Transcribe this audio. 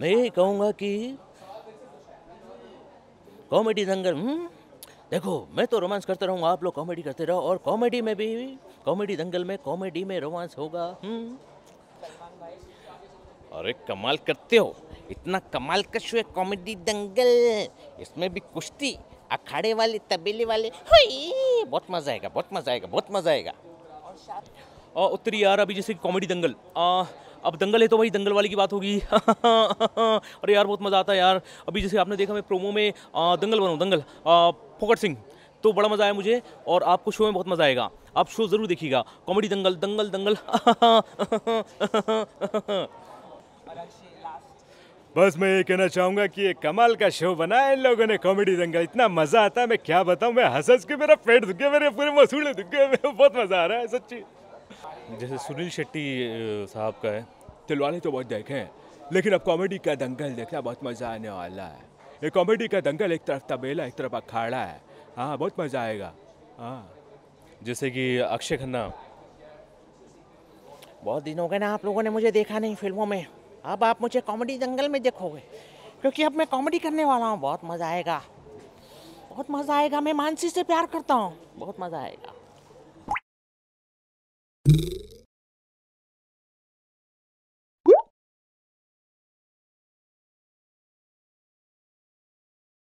मैं यही कहूँगा कि कॉमेडी दंगल हम्म, देखो मैं तो रोमांस करता रहूँगा आप लोग कॉमेडी करते रहो और कॉमेडी में भी कॉमेडी दंगल में कॉमेडी में रोमांस होगा हम्म। अरे कमाल करते हो इतना कमाल कश है कॉमेडी दंगल इसमें भी कुश्ती अखाड़े वाले तबेले वाले बहुत मज़ा आएगा बहुत मज़ा आएगा बहुत मज़ा आएगा और उत्तरी यार अभी जैसे कॉमेडी दंगल आ, अब दंगल है तो भाई दंगल वाली की बात होगी अरे यार बहुत मज़ा आता है यार अभी जैसे आपने देखा मैं प्रोमो में आ, दंगल बनाऊँ दंगल फोकट सिंह तो बड़ा मज़ा आया मुझे और आपको शो में बहुत मज़ा आएगा आप शो ज़रूर देखिएगा कॉमेडी दंगल दंगल दंगल बस मैं ये कहना चाहूँगा कि ये कमाल का शो बना है इन लोगों ने कॉमेडी दंगल इतना मज़ा आता है मैं क्या बताऊँ मैं हंस हंस के मेरा पेट दुख गया मेरे पूरे मसूड़े दुख गए बहुत मज़ा आ रहा है सच्ची जैसे सुनील शेट्टी साहब का है तिलवाले तो बहुत देखे हैं लेकिन अब कॉमेडी का दंगल देखना बहुत मज़ा आने वाला है ये कॉमेडी का दंगल एक तरफ तबेला एक तरफ अखाड़ा है हाँ बहुत मज़ा आएगा हाँ जैसे कि अक्षय खन्ना बहुत दिन हो गए ना आप लोगों ने मुझे देखा नहीं फिल्मों में अब आप मुझे कॉमेडी दंगल में देखोगे क्योंकि अब मैं कॉमेडी करने वाला हूँ बहुत मज़ा आएगा बहुत मज़ा आएगा मैं मानसी से प्यार करता हूँ बहुत मज़ा आएगा